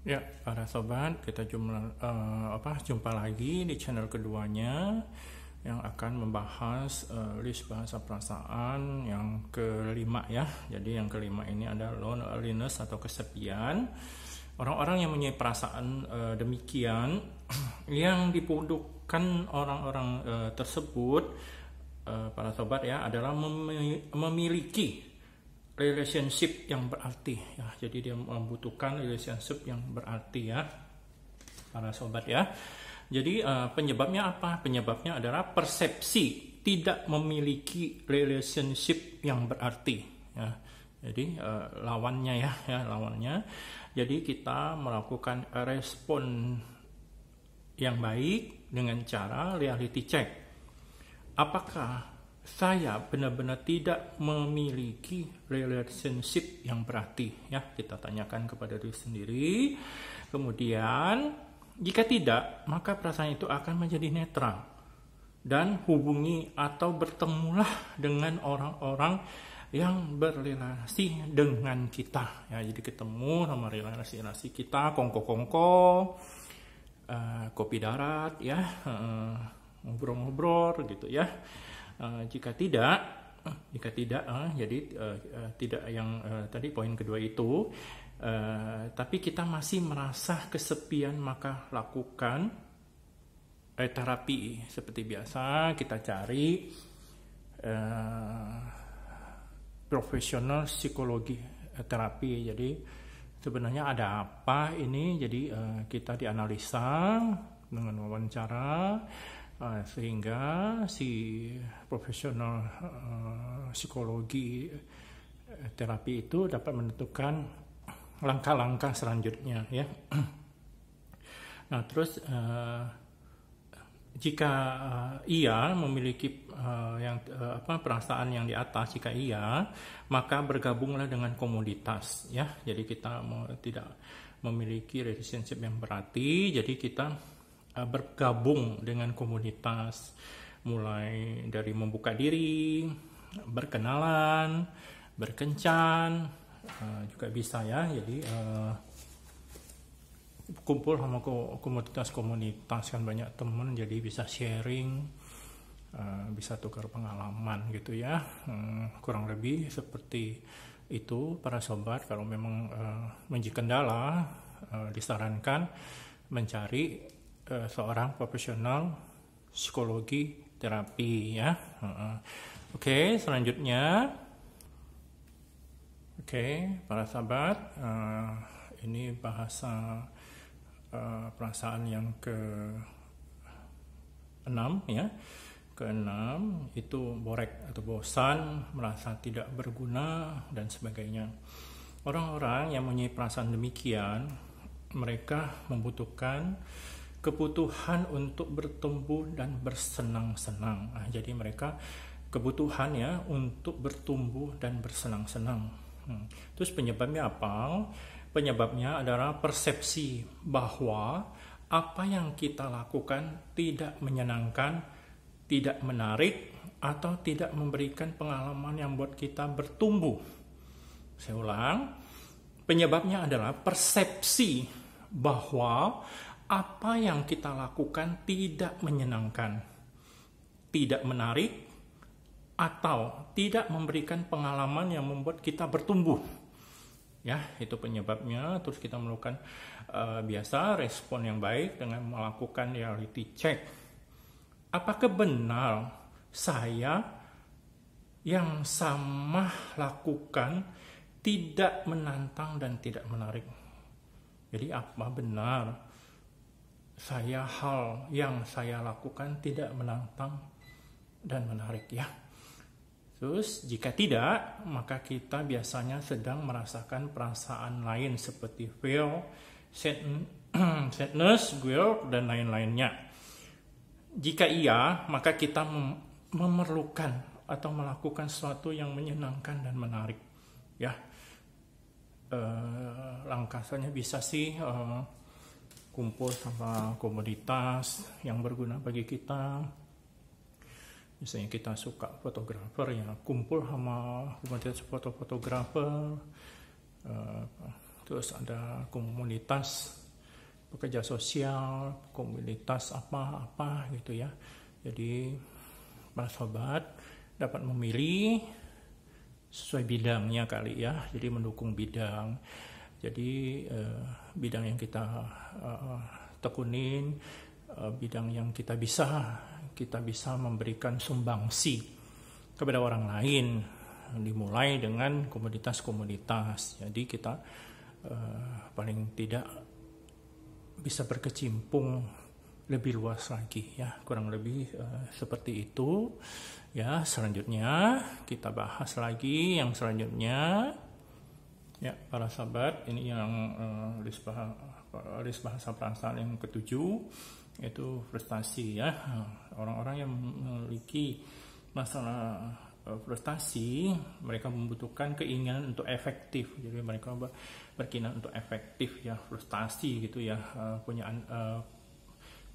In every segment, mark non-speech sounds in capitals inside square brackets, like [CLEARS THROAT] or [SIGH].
Ya, para sobat, kita jumpa, uh, eh, apa, jumpa lagi di channel keduanya yang akan membahas uh, list bahasa perasaan yang kelima ya. Jadi yang kelima ini ada loneliness atau kesepian. Orang-orang yang mempunyai perasaan uh, demikian [CLEARS THROAT] yang dipudukan orang-orang uh, tersebut uh, para sobat ya adalah memiliki relationship yang berarti ya. Jadi dia membutuhkan relationship yang berarti ya. Para sobat ya. Jadi uh, penyebabnya apa? Penyebabnya adalah persepsi tidak memiliki relationship yang berarti ya. Jadi uh, lawannya ya, ya lawannya. Jadi kita melakukan respon yang baik dengan cara reality check. Apakah saya benar-benar tidak memiliki relationship yang berarti ya kita tanyakan kepada diri sendiri kemudian jika tidak maka perasaan itu akan menjadi netral dan hubungi atau bertemulah dengan orang-orang yang berrelasi dengan kita ya jadi ketemu sama relasi-relasi kita kongko-kongko uh, kopi darat ya uh, ngobrol-ngobrol gitu ya Eh, jika tidak, jika tidak, uh, jadi uh, uh, tidak yang uh, tadi poin kedua itu, uh, tapi kita masih merasa kesepian maka lakukan uh, terapi seperti biasa kita cari uh, profesional psikologi terapi. Jadi sebenarnya ada apa ini? Jadi uh, kita dianalisa dengan wawancara Ah, sehingga si profesional uh, psikologi eh, terapi itu dapat menentukan langkah-langkah selanjutnya ya. [CLEARS THROAT] Nah, terus uh, jika uh, ia memiliki uh, yang uh, apa perasaan yang di atas jika ia maka bergabunglah dengan komunitas ya. Jadi kita tidak memiliki relationship yang berarti, jadi kita uh, bergabung dengan komunitas mulai dari membuka diri, berkenalan, berkencan, uh, juga bisa ya. Jadi uh, kumpul sama komunitas-komunitas kan banyak temen, jadi bisa sharing, bisa tukar pengalaman gitu ya. Hmm, kurang lebih seperti itu para sobat. Kalau memang uh, menjadi kendala, disarankan mencari Eh, seorang profesional psikologi terapi ya. Oke, okay, selanjutnya Oke, okay, para sahabat, uh, ini bahasa uh, perasaan yang ke enam ya. ke Keenam itu borek atau bosan, merasa tidak berguna dan sebagainya. Orang-orang yang mempunyai perasaan demikian, mereka membutuhkan kebutuhan untuk bertumbuh dan bersenang-senang. Nah, jadi mereka kebutuhannya untuk bertumbuh dan bersenang-senang. Hmm. Terus penyebabnya apa? Penyebabnya adalah persepsi bahwa apa yang kita lakukan tidak menyenangkan, tidak menarik, atau tidak memberikan pengalaman yang buat kita bertumbuh. Saya ulang, penyebabnya adalah persepsi bahwa apa yang kita lakukan tidak menyenangkan, tidak menarik, atau tidak memberikan pengalaman yang membuat kita bertumbuh. Ya, itu penyebabnya. Terus kita melakukan uh, biasa respon yang baik dengan melakukan reality check. Apakah benar saya yang sama lakukan tidak menantang dan tidak menarik? Jadi apa benar saya hal yang saya lakukan tidak menantang dan menarik ya. Terus jika tidak, maka kita biasanya sedang merasakan perasaan lain seperti feel, [CLEARS THROAT] sadness, guilt, dan lain-lainnya. Jika iya, maka kita mem memerlukan atau melakukan sesuatu yang menyenangkan dan menarik. Ya, e, eh, langkahnya bisa sih E, kumpul sama komoditas yang berguna bagi kita misalnya kita suka fotografer ya kumpul sama komunitas foto-fotografer eh, terus ada komunitas pekerja sosial komunitas apa-apa gitu ya jadi para sobat dapat memilih sesuai bidangnya kali ya jadi mendukung bidang jadi uh, bidang yang kita uh, tekunin, uh, bidang yang kita bisa, kita bisa memberikan sumbangsi kepada orang lain. Dimulai dengan komoditas-komoditas. Jadi kita uh, paling tidak bisa berkecimpung lebih luas lagi ya kurang lebih uh, seperti itu ya selanjutnya kita bahas lagi yang selanjutnya Ya, para sahabat, ini yang uh, eh, list, bahasa, yang ketujuh, yaitu frustasi ya. Orang-orang yang memiliki masalah uh, frustasi, mereka membutuhkan keinginan untuk efektif. Jadi mereka berkeinginan untuk efektif ya, frustasi gitu ya, uh, punya uh,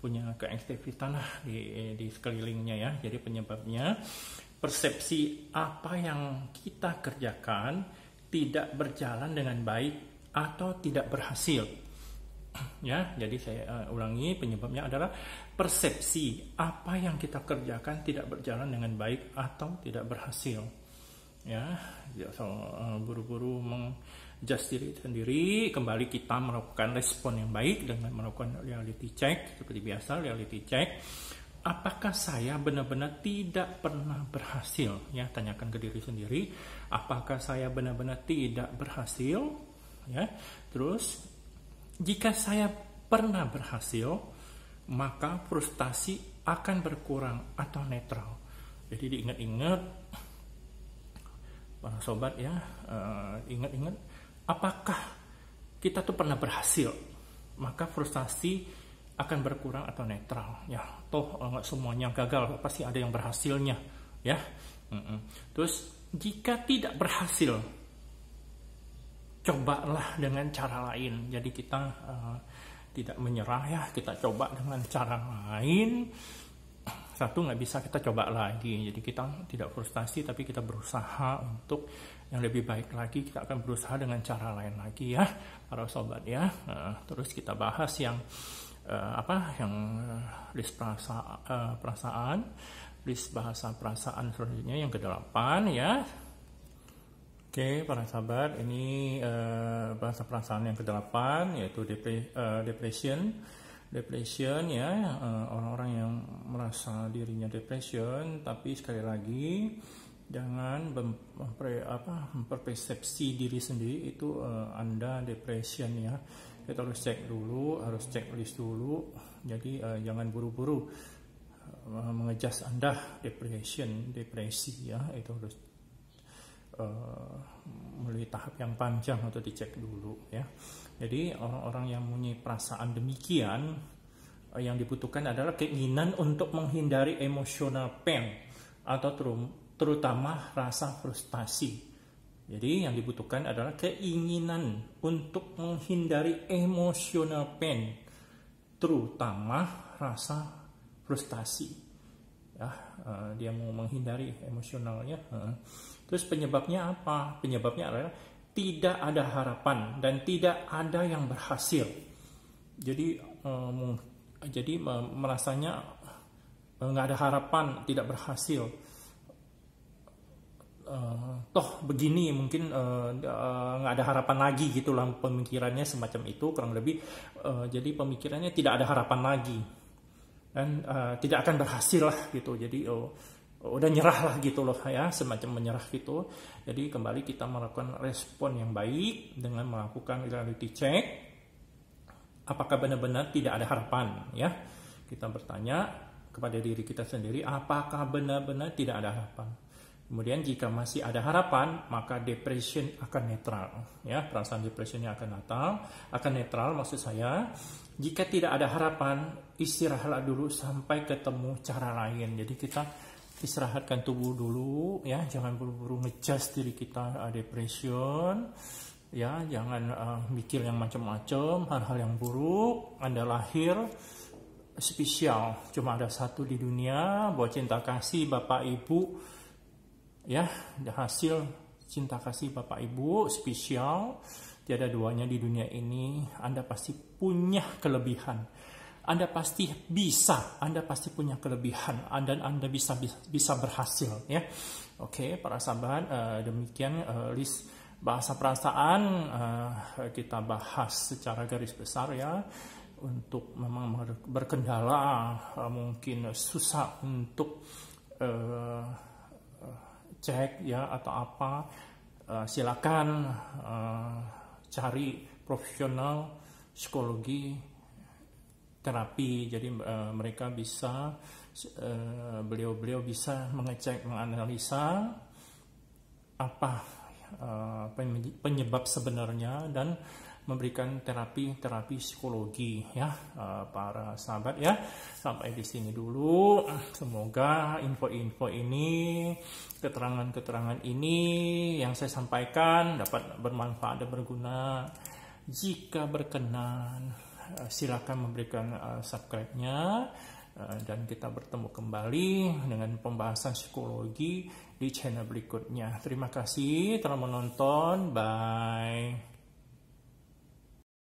punya tanah lah di, di sekelilingnya ya. Jadi penyebabnya persepsi apa yang kita kerjakan tidak berjalan dengan baik atau tidak berhasil. [CLEARS THROAT] Ya, jadi saya eh, ulangi penyebabnya adalah persepsi apa yang kita kerjakan tidak berjalan dengan baik atau tidak berhasil. Ya, buru-buru ya, eh, mengjust diri sendiri, kembali kita melakukan respon yang baik dengan melakukan reality check seperti biasa reality check apakah saya benar-benar tidak pernah berhasil? Ya, tanyakan ke diri sendiri, apakah saya benar-benar tidak berhasil? Ya. Terus jika saya pernah berhasil, maka frustasi akan berkurang atau netral. Jadi diingat-ingat para sobat ya, uh, ingat-ingat apakah kita tuh pernah berhasil? Maka frustasi akan berkurang atau netral ya toh eh, nggak semuanya gagal pasti ada yang berhasilnya ya mm terus jika tidak berhasil cobalah dengan cara lain jadi kita uh, tidak menyerah ya kita coba dengan cara lain satu nggak bisa kita coba lagi jadi kita tidak frustasi tapi kita berusaha untuk yang lebih baik lagi kita akan berusaha dengan cara lain lagi ya para sobat ya nah, terus kita bahas yang uh, apa yang eh, list perasa, uh, perasaan list bahasa perasaan selanjutnya yang kedelapan ya oke para sahabat ini uh, bahasa perasaan yang kedelapan yaitu depre, uh, depression depression ya orang-orang uh, yang merasa dirinya depression tapi sekali lagi jangan memper, apa, memperpersepsi diri sendiri itu uh, anda depression ya kita harus cek dulu harus cek list dulu jadi uh, jangan buru-buru uh, mengejas anda depression depresi ya itu harus uh, melalui tahap yang panjang atau dicek dulu ya jadi orang-orang yang punya perasaan demikian uh, yang dibutuhkan adalah keinginan untuk menghindari emosional pain atau terutama rasa frustasi jadi yang dibutuhkan adalah keinginan untuk menghindari emosional pain, terutama rasa frustasi. Ya, uh, dia mau menghindari emosionalnya. Uh. Terus penyebabnya apa? Penyebabnya adalah tidak ada harapan dan tidak ada yang berhasil. Jadi uh, jadi merasanya nggak ada harapan, tidak berhasil uh, toh begini mungkin eh, eh, nggak uh, uh, ada harapan lagi gitulah pemikirannya semacam itu kurang lebih uh, jadi pemikirannya tidak ada harapan lagi dan uh, tidak akan berhasil lah gitu jadi oh, udah nyerah lah gitu loh ya semacam menyerah gitu jadi kembali kita melakukan respon yang baik dengan melakukan reality check apakah benar-benar tidak ada harapan ya kita bertanya kepada diri kita sendiri apakah benar-benar tidak ada harapan Kemudian jika masih ada harapan, maka depression akan netral. Ya, perasaan depressionnya akan netral, akan netral maksud saya. Jika tidak ada harapan, istirahatlah dulu sampai ketemu cara lain. Jadi kita istirahatkan tubuh dulu, ya, jangan buru-buru ngecas diri kita uh, depression. Ya, jangan uh, mikir yang macam-macam, hal-hal yang buruk. Anda lahir spesial, cuma ada satu di dunia, buat cinta kasih Bapak Ibu ya hasil cinta kasih Bapak Ibu spesial tiada duanya di dunia ini Anda pasti punya kelebihan Anda pasti bisa Anda pasti punya kelebihan dan Anda bisa bisa berhasil ya oke para sahabat eh, demikian eh, list bahasa perasaan eh, kita bahas secara garis besar ya untuk memang berkendala mungkin susah untuk uh, cek ya atau apa uh, silakan uh, cari profesional psikologi terapi jadi uh, mereka bisa beliau-beliau uh, bisa mengecek menganalisa apa uh, penyebab sebenarnya dan memberikan terapi-terapi psikologi ya eh, para sahabat ya. Sampai di sini dulu. Semoga info-info ini, keterangan-keterangan ini yang saya sampaikan dapat bermanfaat dan berguna. Jika berkenan, eh, silakan memberikan eh, subscribe-nya dan kita bertemu kembali dengan pembahasan psikologi di channel berikutnya. Terima kasih telah menonton. Bye.